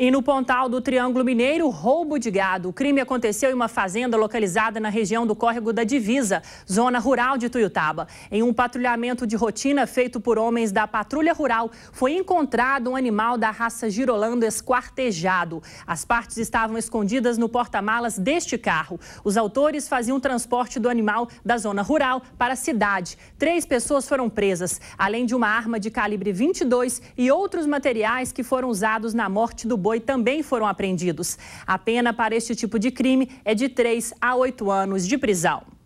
E no Pontal do Triângulo Mineiro, roubo de gado. O crime aconteceu em uma fazenda localizada na região do Córrego da Divisa, zona rural de Tuiutaba. Em um patrulhamento de rotina feito por homens da Patrulha Rural, foi encontrado um animal da raça girolando esquartejado. As partes estavam escondidas no porta-malas deste carro. Os autores faziam transporte do animal da zona rural para a cidade. Três pessoas foram presas, além de uma arma de calibre 22 e outros materiais que foram usados na morte do boi boi também foram apreendidos. A pena para este tipo de crime é de 3 a 8 anos de prisão.